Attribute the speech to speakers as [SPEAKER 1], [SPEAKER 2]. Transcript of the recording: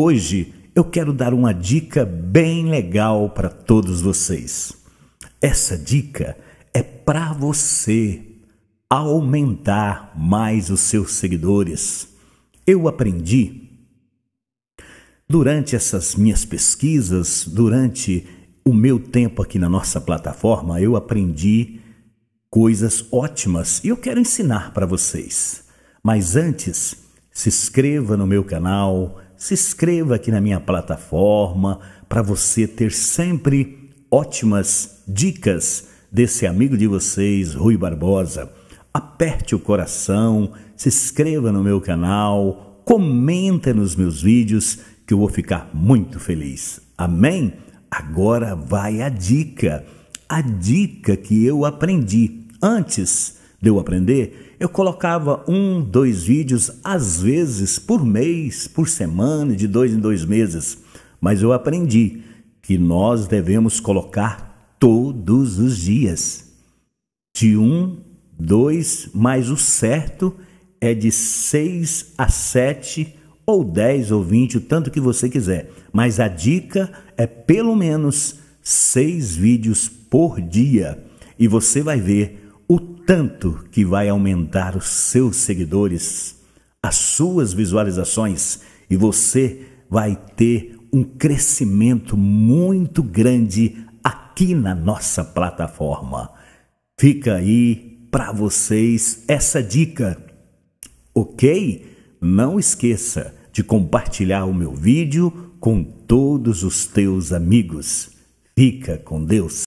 [SPEAKER 1] Hoje eu quero dar uma dica bem legal para todos vocês. Essa dica é para você aumentar mais os seus seguidores. Eu aprendi durante essas minhas pesquisas, durante o meu tempo aqui na nossa plataforma, eu aprendi coisas ótimas e eu quero ensinar para vocês. Mas antes, se inscreva no meu canal, se inscreva aqui na minha plataforma para você ter sempre ótimas dicas desse amigo de vocês, Rui Barbosa. Aperte o coração, se inscreva no meu canal, comenta nos meus vídeos que eu vou ficar muito feliz. Amém? Agora vai a dica. A dica que eu aprendi antes Deu a aprender? Eu colocava um, dois vídeos, às vezes por mês, por semana, de dois em dois meses. Mas eu aprendi que nós devemos colocar todos os dias. De um, dois, mas o certo é de seis a sete, ou dez ou vinte, o tanto que você quiser. Mas a dica é pelo menos seis vídeos por dia. E você vai ver o tanto que vai aumentar os seus seguidores, as suas visualizações e você vai ter um crescimento muito grande aqui na nossa plataforma. Fica aí para vocês essa dica, ok? Não esqueça de compartilhar o meu vídeo com todos os teus amigos. Fica com Deus.